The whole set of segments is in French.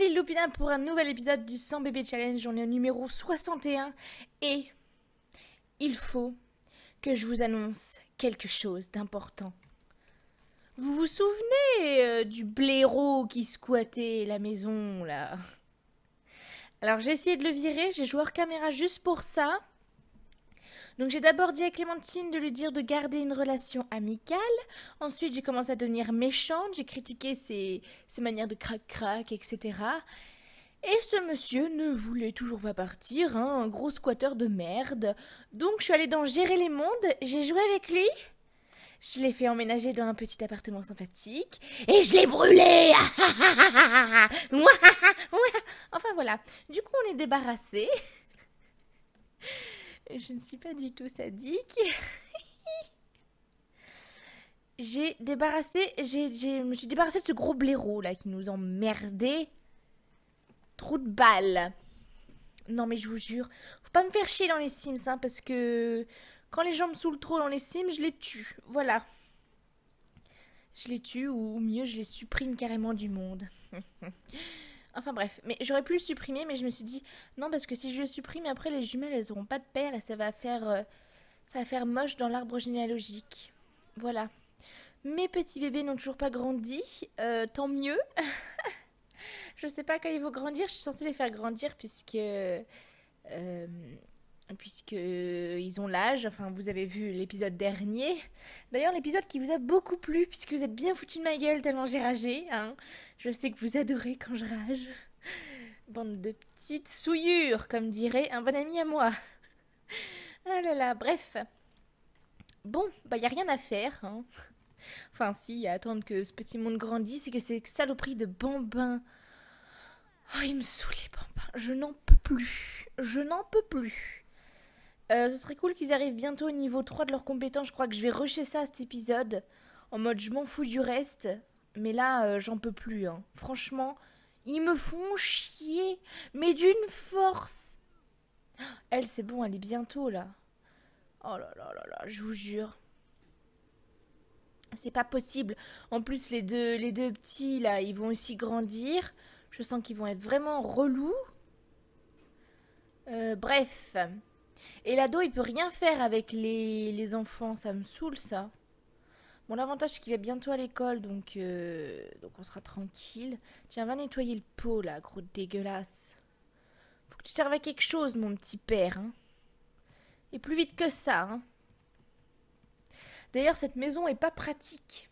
ici Lupina pour un nouvel épisode du 100 bébé challenge. On est au numéro 61 et il faut que je vous annonce quelque chose d'important. Vous vous souvenez euh, du blaireau qui squattait la maison là Alors j'ai essayé de le virer, j'ai joué hors caméra juste pour ça. Donc j'ai d'abord dit à Clémentine de lui dire de garder une relation amicale. Ensuite j'ai commencé à devenir méchante, j'ai critiqué ses, manières de crac-crac, etc. Et ce monsieur ne voulait toujours pas partir, hein, un gros squatteur de merde. Donc je suis allée dans Gérer les mondes, j'ai joué avec lui. Je l'ai fait emménager dans un petit appartement sympathique et je l'ai brûlé. enfin voilà. Du coup, on est débarrassé. Je ne suis pas du tout sadique. j'ai débarrassé, j'ai, je me suis de ce gros blaireau là qui nous emmerdait. Trop de balles. Non mais je vous jure, faut pas me faire chier dans les Sims hein, parce que quand les gens me saoulent trop dans les Sims, je les tue. Voilà. Je les tue ou mieux je les supprime carrément du monde. Enfin bref, mais j'aurais pu le supprimer, mais je me suis dit non parce que si je le supprime, après les jumelles elles auront pas de père et ça va faire euh, ça va faire moche dans l'arbre généalogique. Voilà. Mes petits bébés n'ont toujours pas grandi, euh, tant mieux. je sais pas quand ils vont grandir, je suis censée les faire grandir puisque euh, puisque ils ont l'âge. Enfin, vous avez vu l'épisode dernier. D'ailleurs, l'épisode qui vous a beaucoup plu puisque vous êtes bien foutu de ma gueule tellement j'ai ragé. Hein. Je sais que vous adorez quand je rage. Bande de petites souillures, comme dirait un bon ami à moi. Ah là là, bref. Bon, bah y a rien à faire. Hein. Enfin si, à attendre que ce petit monde grandisse et que ces saloperies de bambins... Oh, ils me saoulent les bambins. Je n'en peux plus. Je n'en peux plus. Euh, ce serait cool qu'ils arrivent bientôt au niveau 3 de leurs compétences. Je crois que je vais rusher ça cet épisode. En mode, je m'en fous du reste. Mais là, euh, j'en peux plus. Hein. Franchement, ils me font chier, mais d'une force. Elle, c'est bon, elle est bientôt là. Oh là là là là, je vous jure. C'est pas possible. En plus, les deux, les deux petits, là, ils vont aussi grandir. Je sens qu'ils vont être vraiment relous. Euh, bref. Et l'ado, il peut rien faire avec les, les enfants. Ça me saoule, ça. Mon avantage, c'est qu'il va bientôt à l'école, donc, euh, donc on sera tranquille. Tiens, va nettoyer le pot, là, gros dégueulasse. Faut que tu serves à quelque chose, mon petit père, hein. Et plus vite que ça, hein. D'ailleurs, cette maison est pas pratique.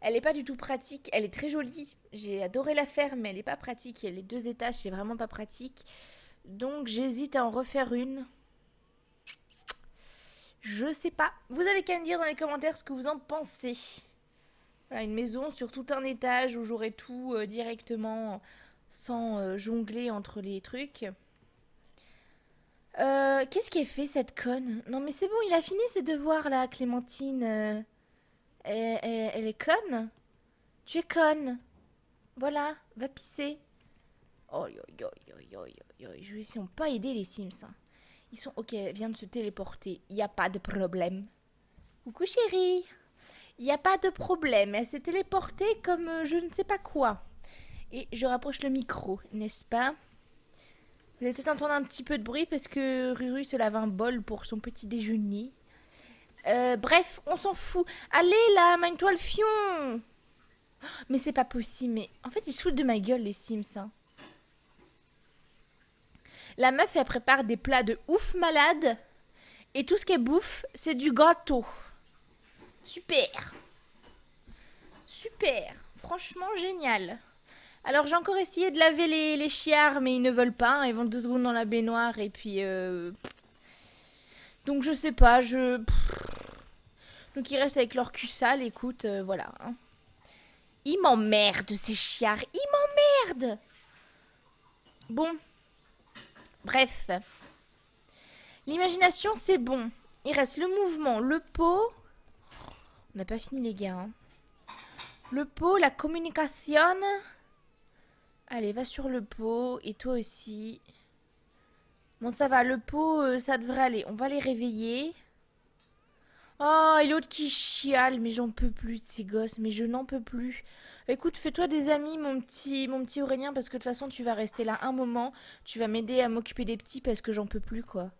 Elle n'est pas du tout pratique, elle est très jolie. J'ai adoré la faire, mais elle n'est pas pratique. les deux étages, c'est vraiment pas pratique. Donc j'hésite à en refaire une. Je sais pas. Vous avez qu'à me dire dans les commentaires ce que vous en pensez. Voilà, une maison sur tout un étage où j'aurais tout euh, directement sans euh, jongler entre les trucs. Euh, qu'est-ce qui est fait cette conne Non mais c'est bon, il a fini ses devoirs là, Clémentine. Elle, est conne Tu es conne. Voilà, va pisser. Oh, yo, yo, pas aider les Sims. Hein. Ils sont ok, elle vient de se téléporter. Il n'y a pas de problème. Coucou chérie. Il n'y a pas de problème. Elle s'est téléportée comme euh, je ne sais pas quoi. Et je rapproche le micro, n'est-ce pas Vous allez peut-être entendre un petit peu de bruit parce que Ruru se lave un bol pour son petit déjeuner. Euh, bref, on s'en fout. Allez là, main toi fion Mais c'est pas possible, mais en fait ils se de ma gueule les Sims. Hein. La meuf, elle prépare des plats de ouf malade. Et tout ce qu'elle bouffe, c'est du gâteau. Super. Super. Franchement génial. Alors j'ai encore essayé de laver les, les, chiards, mais ils ne veulent pas. Hein. Ils vont deux secondes dans la baignoire et puis... Euh, Donc je sais pas, je... Donc ils restent avec leur cul sale, écoute, euh, voilà. Hein. Ils m'emmerdent ces chiards, ils m'emmerdent Bon, Bref. L'imagination, c'est bon. Il reste le mouvement, le pot. On n'a pas fini, les gars. Hein. Le pot, la communication. Allez, va sur le pot. Et toi aussi. Bon, ça va. Le pot, euh, ça devrait aller. On va les réveiller. Oh, et l'autre qui chiale. Mais j'en peux plus de ces gosses. Mais je n'en peux plus. Écoute, fais-toi des amis, mon petit, mon petit Aurélien, parce que de toute façon, tu vas rester là un moment. Tu vas m'aider à m'occuper des petits parce que j'en peux plus, quoi.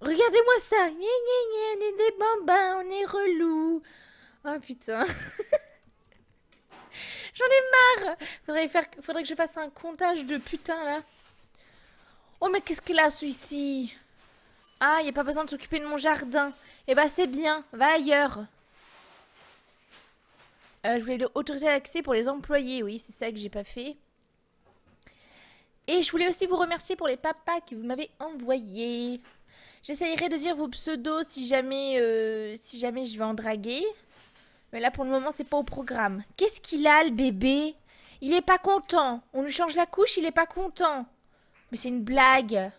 Regardez-moi ça! on est des bambins, on est relous. Oh putain! J'en ai marre faudrait, faire... faudrait que je fasse un comptage de putain là. Oh mais qu'est-ce qu'il a celui-ci Ah, il n'y a pas besoin de s'occuper de mon jardin. Eh bah ben, c'est bien, va ailleurs. Euh, je voulais autoriser l'accès pour les employés, oui, c'est ça que j'ai pas fait. Et je voulais aussi vous remercier pour les papas que vous m'avez envoyés. J'essayerai de dire vos pseudos si jamais, euh, si jamais je vais en draguer. Mais là, pour le moment, c'est pas au programme. Qu'est-ce qu'il a, le bébé Il est pas content. On lui change la couche, il est pas content. Mais c'est une blague.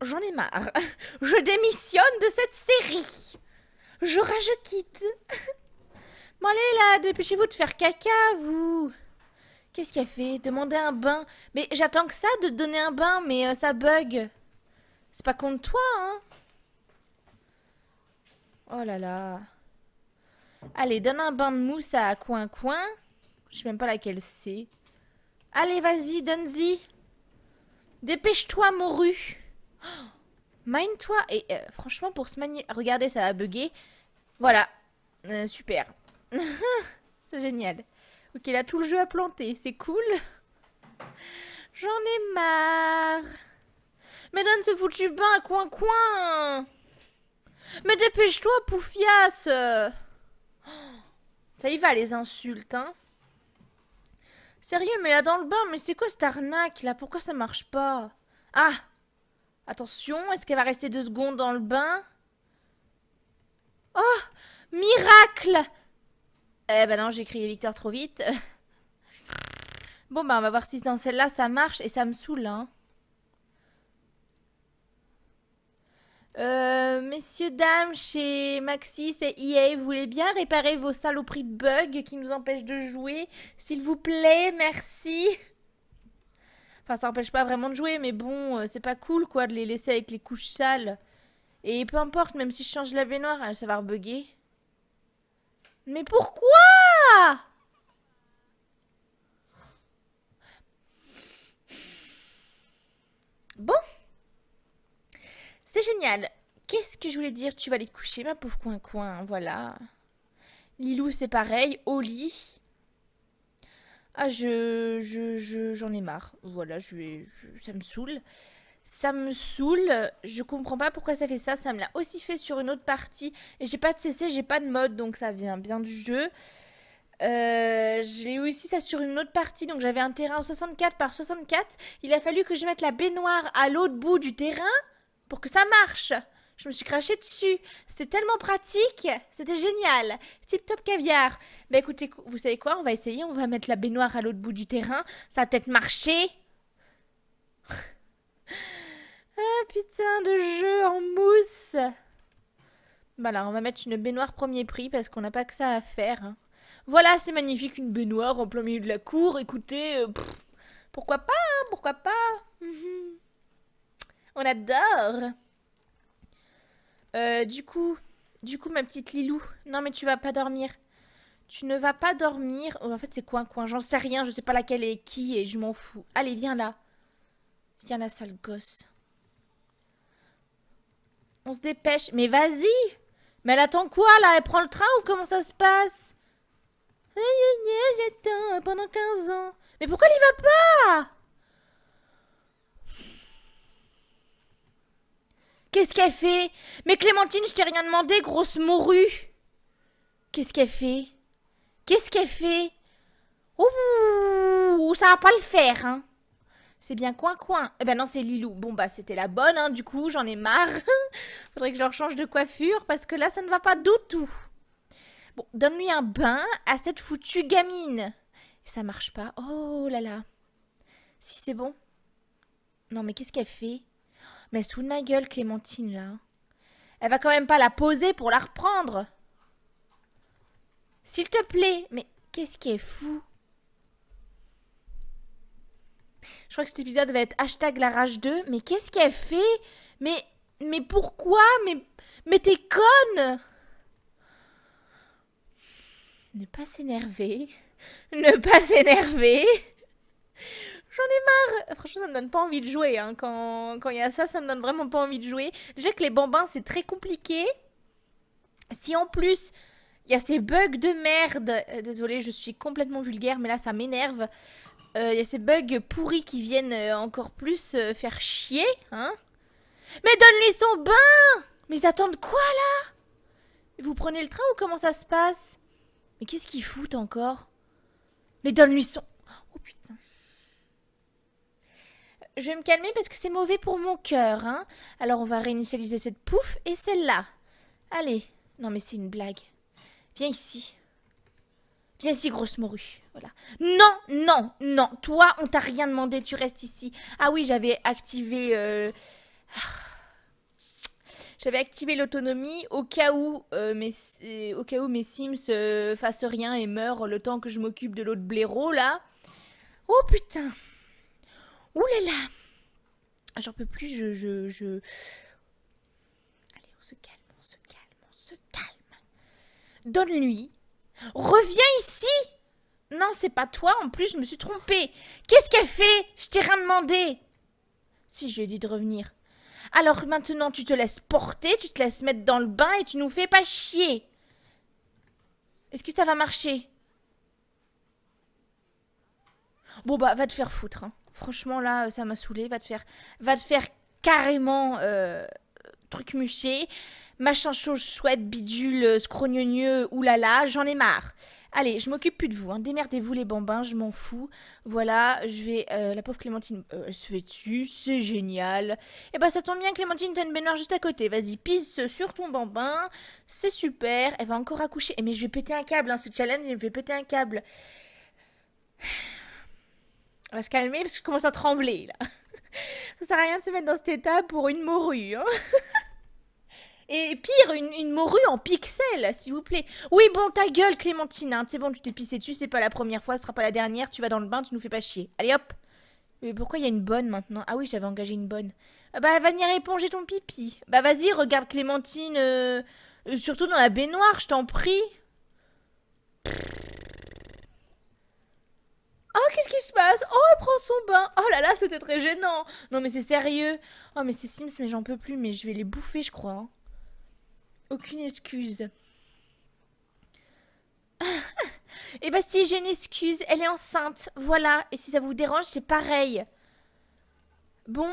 J'en ai marre. Je démissionne de cette série. Je quitte. bon allez là, dépêchez-vous de faire caca, vous. Qu'est-ce qu'elle fait Demander un bain. Mais j'attends que ça de donner un bain, mais euh, ça bug. C'est pas contre toi, hein Oh là là. Allez, donne un bain de mousse à coin-coin. Je sais même pas laquelle c'est. Allez, vas-y, donne-y. Dépêche-toi, morue. Oh Mine-toi. Et euh, franchement, pour se manier. Regardez, ça a bugué. Voilà. Euh, super. c'est génial. Ok, là, tout le jeu à planté. C'est cool. J'en ai marre. Mais donne ce foutu bain, coin-coin. Mais dépêche-toi, poufias. Ça y va, les insultes, hein. Sérieux, mais là dans le bain, mais c'est quoi cette arnaque là Pourquoi ça marche pas Ah Attention, est-ce qu'elle va rester deux secondes dans le bain Oh Miracle Eh ben non, j'ai crié Victor trop vite. bon bah on va voir si dans celle-là ça marche et ça me saoule. Hein. Euh, messieurs, dames, chez Maxis et EA, vous voulez bien réparer vos saloperies de bugs qui nous empêchent de jouer S'il vous plaît, merci. Enfin, ça empêche pas vraiment de jouer, mais bon, euh, c'est pas cool quoi de les laisser avec les couches sales. Et peu importe, même si je change la baignoire, elle, hein, ça va rebugger. Mais pourquoi Bon. C'est génial. Qu'est-ce que je voulais dire Tu vas aller te coucher, ma pauvre coin-coin. Voilà. Lilou, c'est pareil. Au lit ah je j'en ai marre. Voilà, je ça me saoule. Ça me saoule, je comprends pas pourquoi ça fait ça, ça me l'a aussi fait sur une autre partie et j'ai pas de CC, j'ai pas de mode donc ça vient bien du jeu. Euh, j'ai aussi ça sur une autre partie, donc j'avais un terrain 64 par 64. Il a fallu que je mette la baignoire à l'autre bout du terrain pour que ça marche. Je me suis craché dessus. C'était tellement pratique. C'était génial. Tip top caviar. Bah écoutez, vous savez quoi On va essayer. On va mettre la baignoire à l'autre bout du terrain. Ça a peut-être marcher. ah putain de jeu en mousse. Bah Voilà, on va mettre une baignoire premier prix parce qu'on n'a pas que ça à faire. Hein. Voilà, c'est magnifique, une baignoire en plein milieu de la cour. Écoutez, euh, pourquoi pas, hein, pourquoi pas On adore euh, du coup, du coup, ma petite Lilou, non mais tu vas pas dormir. Tu ne vas pas dormir. Oh, en fait, c'est coin coin. J'en sais rien. Je sais pas laquelle est qui et je m'en fous. Allez, viens là. Viens là, sale gosse. On se dépêche. Mais vas-y. Mais elle attend quoi là Elle prend le train ou comment ça se passe J'attends pendant 15 ans. Mais pourquoi elle y va pas Qu'est-ce qu'elle fait Mais Clémentine, je t'ai rien demandé, grosse morue Qu'est-ce qu'elle fait Qu'est-ce qu'elle fait Ouh, ça va pas le faire, hein c'est bien coin coin. Eh ben non, c'est Lilou. Bon bah c'était la bonne, hein, du coup, j'en ai marre. Faudrait que je leur change de coiffure parce que là ça ne va pas du tout. Bon, donne-lui un bain à cette foutue gamine. Ça marche pas. Oh là là. Si c'est bon. Non mais qu'est-ce qu'elle fait mais elle ma gueule, Clémentine, là. Elle va quand même pas la poser pour la reprendre. S'il te plaît, mais qu'est-ce qui est fou Je crois que cet épisode va être hashtag la rage 2. Mais qu'est-ce qu'elle fait Mais mais pourquoi Mais mais t'es conne Ne pas s'énerver. Ne pas s'énerver j'en ai marre. Franchement, ça me donne pas envie de jouer. Hein. Quand il y a ça, ça me donne vraiment pas envie de jouer. Déjà que les bambins, c'est très compliqué. Si en plus, il y a ces bugs de merde. Euh, Désolée, je suis complètement vulgaire, mais là, ça m'énerve. Euh, il y a ces bugs pourris qui viennent euh, encore plus faire chier. Hein. mais donne-lui son bain Mais ils attendent quoi là Vous prenez le train ou comment ça se passe Mais qu'est-ce qu'ils foutent encore Mais donne-lui son... Oh putain je vais me calmer parce que c'est mauvais pour mon cœur. Hein Alors on va réinitialiser cette pouf et celle-là. Allez. Non mais c'est une blague. Viens ici. Viens ici, grosse morue. Voilà. Non, non, non. Toi, on t'a rien demandé. Tu restes ici. Ah oui, j'avais activé... Euh, j'avais activé l'autonomie au cas où euh, mes au cas où mes Sims euh, fassent rien et meurent le temps que je m'occupe de l'autre blaireau là. Oh putain. Ouh là là J'en peux plus, je, je, je... Allez, on se calme, on se calme, on se calme. Donne-lui. Reviens ici Non, c'est pas toi, en plus, je me suis trompée. Qu'est-ce qu'elle fait Je t'ai rien demandé. Si, je lui ai dit de revenir. Alors maintenant, tu te laisses porter, tu te laisses mettre dans le bain et tu nous fais pas chier. Est-ce que ça va marcher Bon bah, va te faire foutre, hein. Franchement, là, euh, ça m'a saoulé. Va te faire, va te faire carrément euh, truc muché. Machin chose chouette, bidule, euh, scrogneux, oulala, j'en ai marre. Allez, je m'occupe plus de vous, hein. démerdez-vous les bambins, je m'en fous. Voilà, je vais... la pauvre Clémentine, elle se fait dessus, c'est génial. Et eh bah ben, ça tombe bien, Clémentine, t'as une baignoire juste à côté. Vas-y, pisse sur ton bambin, c'est super. Elle va encore accoucher. Et eh, mais je vais péter un câble, hein, ce challenge, je vais péter un câble. On va se calmer parce que je commence à trembler là. Ça sert à rien de se mettre dans cet état pour une morue. Hein. Et pire, une, morue en pixel, s'il vous plaît. Oui, bon, ta gueule, Clémentine. Hein. C'est bon, tu t'es pissé dessus, c'est pas la première fois, ce sera pas la dernière. Tu vas dans le bain, tu nous fais pas chier. Allez hop. Mais pourquoi il y a une bonne maintenant Ah oui, j'avais engagé une bonne. Ah bah, va venir éponger ton pipi. Bah, vas-y, regarde Clémentine. Euh, euh, surtout dans la baignoire, je t'en prie. Pfff. Oh, qu'est-ce qui se passe Oh, elle prend son bain Oh là là, c'était très gênant Non, mais c'est sérieux Oh, mais c'est Sims, mais j'en peux plus, mais je vais les bouffer, je crois. Hein. Aucune excuse. Eh bah si, j'ai une excuse, elle est enceinte, voilà. Et si ça vous dérange, c'est pareil. Bon,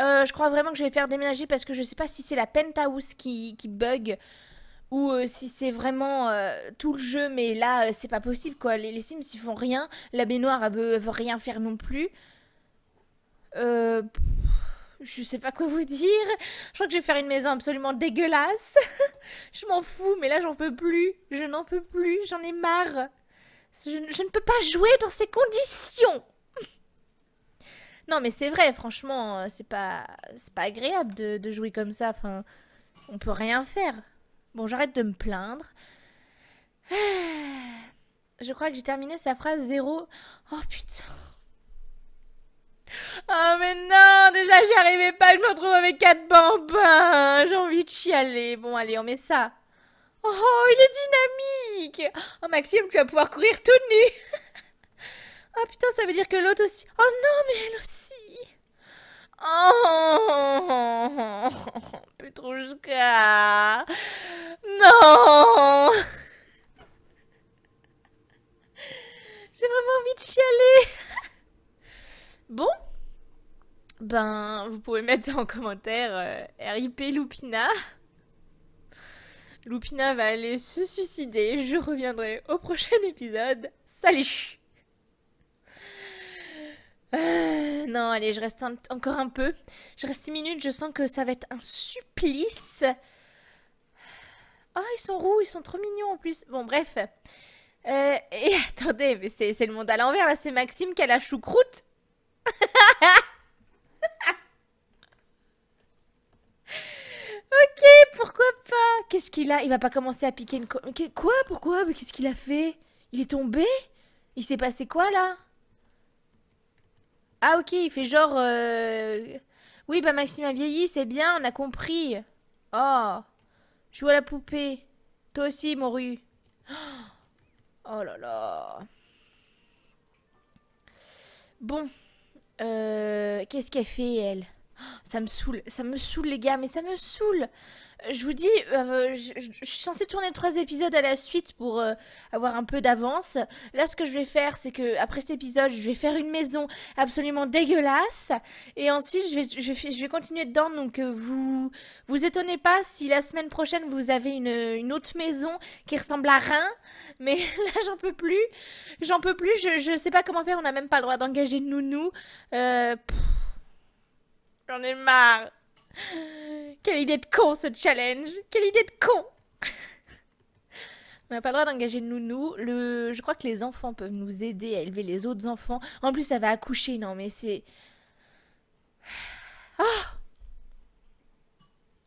euh, je crois vraiment que je vais faire déménager parce que je sais pas si c'est la penthouse qui, qui bug ou euh, si c'est vraiment euh, tout le jeu, mais là, euh, c'est pas possible, quoi. Les, Sims, ils font rien. La baignoire, elle veut, rien faire non plus. je sais pas quoi vous dire. Je crois que je vais faire une maison absolument dégueulasse. je m'en fous, mais là, j'en peux plus. Je n'en peux plus. J'en ai marre. Je, ne peux pas jouer dans ces conditions. non, mais c'est vrai, franchement, c'est pas, pas agréable de, jouer comme ça. Enfin, on peut rien faire. Bon, j'arrête de me plaindre. Je crois que j'ai terminé sa phrase zéro. Oh putain. Oh mais non, déjà j'y arrivais pas, je me retrouve avec quatre bambins. J'ai envie de chialer. Bon allez, on met ça. Oh, il est dynamique. Oh Maxime, tu vas pouvoir courir tout nu. oh putain, ça veut dire que l'autre aussi. Oh non, mais elle aussi. Oh, trop jusqu'à... Non J'ai vraiment envie de chialer Bon Ben, vous pouvez mettre en commentaire euh, RIP Lupina. Lupina va aller se suicider. Je reviendrai au prochain épisode. Salut non, allez, je reste encore un peu. Je reste 6 minutes, je sens que ça va être un supplice. Ah, oh, ils sont roux, ils sont trop mignons en plus. Bon, bref. Euh, et attendez, mais c'est le monde à l'envers là, c'est Maxime qui a la choucroute. ok, pourquoi pas Qu'est-ce qu'il a Il va pas commencer à piquer une... Quoi Pourquoi qu'est-ce qu'il a fait Il est tombé Il s'est passé quoi là ah ok, il fait genre... Euh, oui, bah Maxime a vieilli, c'est bien, on a compris. Oh, Je vois la poupée. Toi aussi, Moru. Oh là là. Bon. Euh, qu'est-ce qu'elle fait, elle Ça me saoule, ça me saoule, les gars, mais ça me saoule je vous dis, euh, je, suis censée tourner trois épisodes à la suite pour euh, avoir un peu d'avance. Là, ce que je vais faire, c'est que après cet épisode, je vais faire une maison absolument dégueulasse, et ensuite je vais, je, vais continuer dedans. Donc euh, vous vous étonnez pas si la semaine prochaine vous avez une, autre maison qui ressemble à rien. Mais là, j'en peux plus, j'en peux plus. Je, ne sais pas comment faire. On n'a même pas le droit d'engager de nounou. J'en ai marre. Quelle idée de con ce challenge Quelle idée de con On n'a pas le droit d'engager nounou. Le... Je crois que les enfants peuvent nous aider à élever les autres enfants. En plus, ça va accoucher. Non, mais c'est... Oh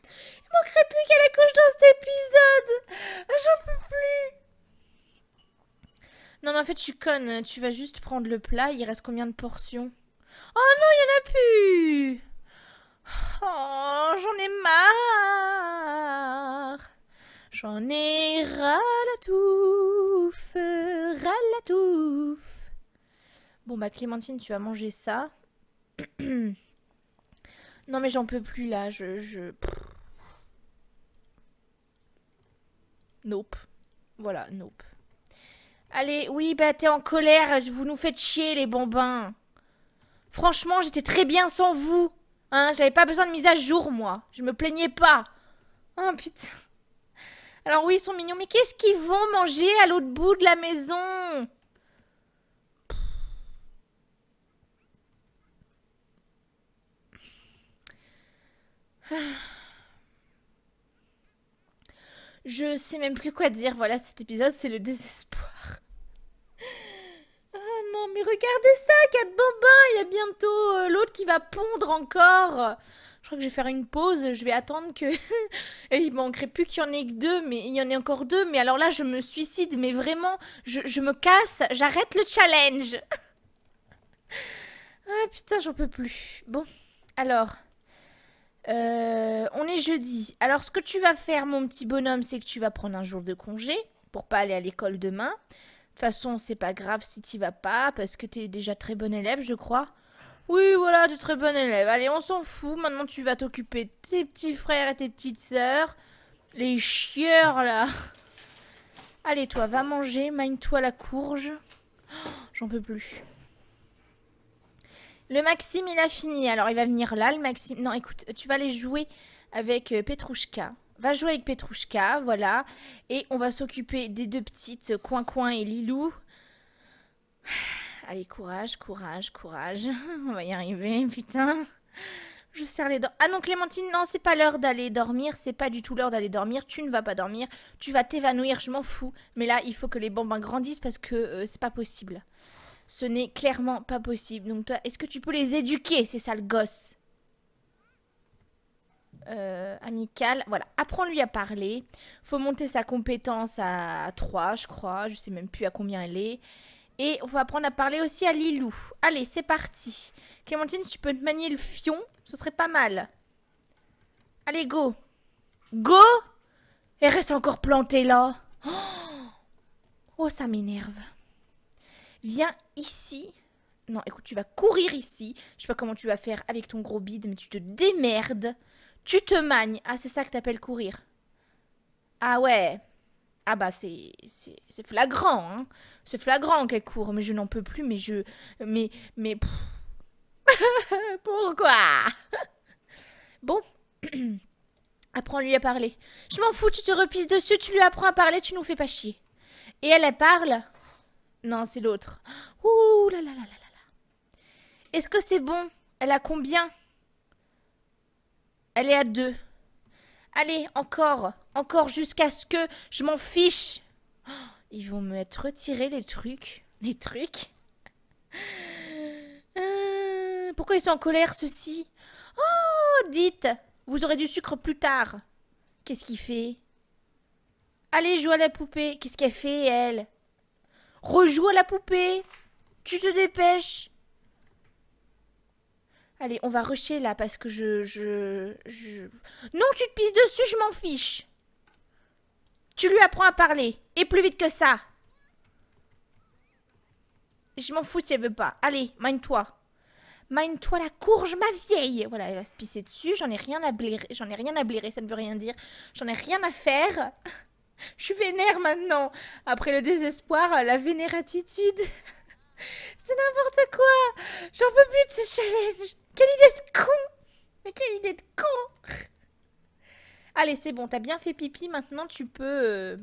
Il manquerait plus qu'elle accouche dans cet épisode ah, J'en peux plus non mais en fait je suis conne, tu vas juste prendre le plat, il reste combien de portions Oh non, il y en a plus j'en ai marre. J'en ai ras la touffe, ras la touffe. Bon bah Clémentine, tu as mangé ça. non mais j'en peux plus là, je... je... Nope. Voilà, nope. Allez, oui, bah t'es en colère, vous nous faites chier les bambins. Franchement, j'étais très bien sans vous. Hein, j'avais pas besoin de mise à jour, moi. Je me plaignais pas. Oh putain. Alors oui, ils sont mignons, mais qu'est-ce qu'ils vont manger à l'autre bout de la maison Je sais même plus quoi dire. Voilà, cet épisode, c'est le désespoir. Mais regardez ça, quatre bambins. Il y a bientôt euh, l'autre qui va pondre encore. Je crois que je vais faire une pause. Je vais attendre que. Il il manquerait plus qu'il y en ait que deux, mais il y en a encore deux. Mais alors là, je me suicide. Mais vraiment, je, me casse. J'arrête le challenge. ah putain, j'en peux plus. Bon, alors. Euh, on est jeudi. Alors, ce que tu vas faire, mon petit bonhomme, c'est que tu vas prendre un jour de congé pour pas aller à l'école demain toute façon, c'est pas grave si t'y vas pas, parce que t'es déjà très bon élève, je crois. Oui, voilà, tu es très bon élève. Allez, on s'en fout. Maintenant, tu vas t'occuper de tes petits frères et tes petites sœurs. Les chieurs, là. Allez, toi, va manger. Magne-toi la courge. Oh, j'en peux plus. Le Maxime, il a fini. Alors, il va venir là, le Maxime. Non, écoute, tu vas aller jouer avec euh, Petrouchka va jouer avec Petrouchka, voilà. Et on va s'occuper des deux petites euh, Coin Coin et Lilou. Allez, courage, courage, courage. On va y arriver, putain. Je serre les dents. Ah non, Clémentine, non, c'est pas l'heure d'aller dormir. C'est pas du tout l'heure d'aller dormir. Tu ne vas pas dormir. Tu vas t'évanouir, je m'en fous. Mais là, il faut que les bambins grandissent parce que euh, c'est pas possible. Ce n'est clairement pas possible. Donc, toi, est-ce que tu peux les éduquer, ces sales gosses euh, amical Voilà, apprends-lui à parler. Faut monter sa compétence à, 3, je crois. Je sais même plus à combien elle est. Et on va apprendre à parler aussi à Lilou. Allez, c'est parti. Clémentine, tu peux te manier le fion Ce serait pas mal. Allez, go. Go Elle reste encore plantée là. Oh, oh, ça m'énerve. Viens ici. Non, écoute, tu vas courir ici. Je sais pas comment tu vas faire avec ton gros bide, mais tu te démerdes. Tu te magnes. Ah, c'est ça que t'appelles courir. Ah ouais. Ah bah c'est c'est flagrant, hein. C'est flagrant qu'elle court, mais je n'en peux plus, mais je mais mais pourquoi Bon, apprends-lui à parler. Je m'en fous, tu te repisses dessus, tu lui apprends à parler, tu nous fais pas chier. Et elle, elle parle Non, c'est l'autre. Ouh là là là là là là. Est-ce que c'est bon Elle a combien elle est à deux. Allez, encore. Encore jusqu'à ce que je m'en fiche. Oh, ils vont me être retirés les trucs. Les trucs euh, Pourquoi ils sont en colère ceci? Oh, dites Vous aurez du sucre plus tard. Qu'est-ce qu'il fait Allez, joue à la poupée. Qu'est-ce qu'elle fait, elle Rejoue à la poupée. Tu te dépêches. Allez, on va rusher là parce que je, je, je... Non, tu te pisses dessus, je m'en fiche. Tu lui apprends à parler. Et plus vite que ça. Je m'en fous si elle veut pas. Allez, mine-toi. Mine-toi la courge, ma vieille. Voilà, elle va se pisser dessus. J'en ai rien à blairer. J'en ai rien à blairer, ça ne veut rien dire. J'en ai rien à faire. Je suis vénère maintenant. Après le désespoir, la vénératitude. C'est n'importe quoi. J'en veux plus de ce challenge. Quelle idée de con Mais quelle idée de con Allez, c'est bon, t'as bien fait pipi, maintenant tu peux... Euh,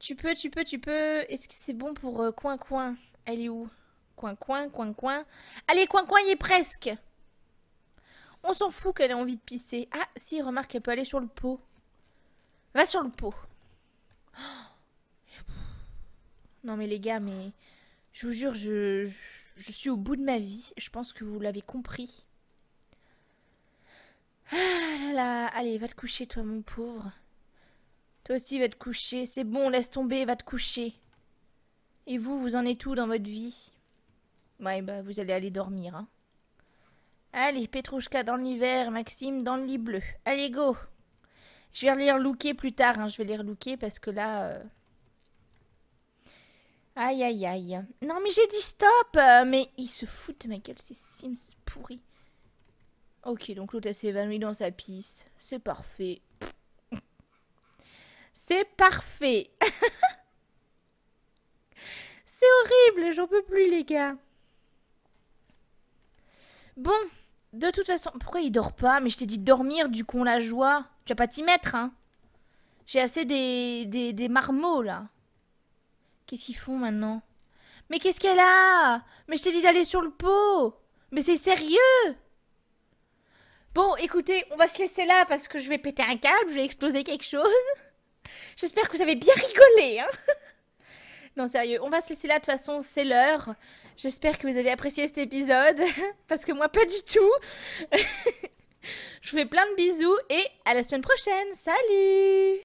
tu peux, tu peux, tu peux... Est-ce que c'est bon pour euh, coin coin Elle est où Coin coin, coin coin... Allez, coin coin, il est presque On s'en fout qu'elle ait envie de pisser. Ah, si, remarque, elle peut aller sur le pot. Va sur le pot. non mais les gars, mais... Je vous jure, je je suis au bout de ma vie. Je pense que vous l'avez compris. Ah là là, allez, va te coucher, toi, mon pauvre. Toi aussi, va te coucher. C'est bon, laisse tomber, va te coucher. Et vous, vous en êtes où dans votre vie Ouais, bah, vous allez aller dormir, hein. Allez, Petrouchka dans l'hiver, Maxime dans le lit bleu. Allez, go Je vais relire Looker plus tard, hein. Je vais lire relooker parce que là... Euh, Aïe, aïe, aïe. Non, mais j'ai dit stop euh, Mais il se fout de ma gueule, c'est Sims pourri Ok, donc l'autre, elle s'est évanouie dans sa pisse. C'est parfait. C'est parfait C'est horrible, j'en peux plus, les gars. Bon, de toute façon, pourquoi il dort pas Mais je t'ai dit dormir, du con la joie. Tu as pas t'y mettre, hein. J'ai assez des, des, des marmots, là. Qu'est-ce qu'ils font maintenant Mais qu'est-ce qu'elle a Mais je t'ai dit d'aller sur le pot Mais c'est sérieux Bon, écoutez, on va se laisser là parce que je vais péter un câble, je vais exploser quelque chose. J'espère que vous avez bien rigolé, hein non, sérieux, on va se laisser là, de toute façon, c'est l'heure. J'espère que vous avez apprécié cet épisode, parce que moi, pas du tout. Je vous fais plein de bisous et à la semaine prochaine. Salut